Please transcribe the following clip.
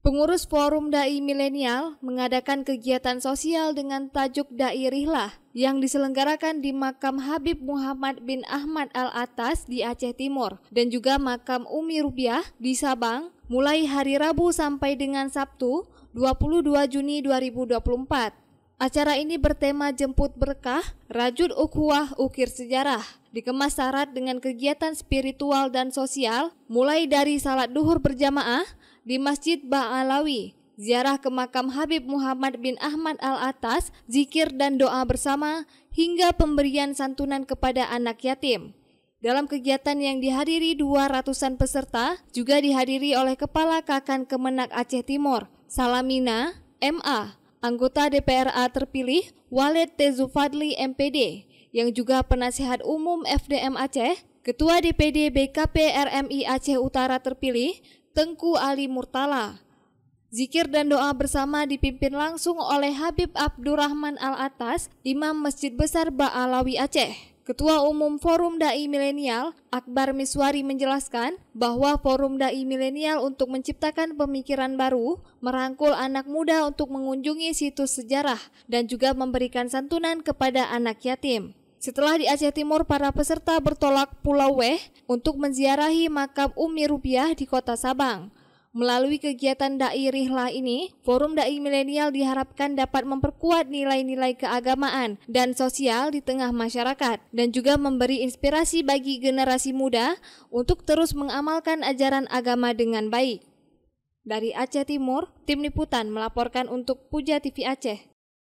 Pengurus Forum Dai Milenial mengadakan kegiatan sosial dengan tajuk Dai Rihlah yang diselenggarakan di makam Habib Muhammad bin Ahmad Al-Atas di Aceh Timur dan juga makam Umi Rubiah di Sabang mulai hari Rabu sampai dengan Sabtu 22 Juni 2024. Acara ini bertema jemput berkah, rajut ukhuwah ukir sejarah. Dikemas syarat dengan kegiatan spiritual dan sosial, mulai dari salat duhur berjamaah di Masjid Ba'alawi, ziarah ke makam Habib Muhammad bin Ahmad Al-Atas, zikir dan doa bersama, hingga pemberian santunan kepada anak yatim. Dalam kegiatan yang dihadiri dua ratusan peserta, juga dihadiri oleh Kepala Kakan Kemenak Aceh Timur, Salamina, MA, anggota DPRA terpilih Walid Tezufadli MPD, yang juga penasihat umum FDM Aceh, Ketua DPD BKP RMI Aceh Utara terpilih, Tengku Ali Murtala. Zikir dan doa bersama dipimpin langsung oleh Habib Abdurrahman Al-Atas, Imam Masjid Besar Ba'alawi Aceh. Ketua Umum Forum Dai Milenial, Akbar Miswari menjelaskan bahwa Forum Dai Milenial untuk menciptakan pemikiran baru, merangkul anak muda untuk mengunjungi situs sejarah dan juga memberikan santunan kepada anak yatim. Setelah di Aceh Timur, para peserta bertolak Pulau Weh untuk menziarahi makam Umi Rupiah di kota Sabang. Melalui kegiatan Dai Rihlah ini, Forum Dai Milenial diharapkan dapat memperkuat nilai-nilai keagamaan dan sosial di tengah masyarakat dan juga memberi inspirasi bagi generasi muda untuk terus mengamalkan ajaran agama dengan baik. Dari Aceh Timur, Tim Liputan melaporkan untuk Puja TV Aceh.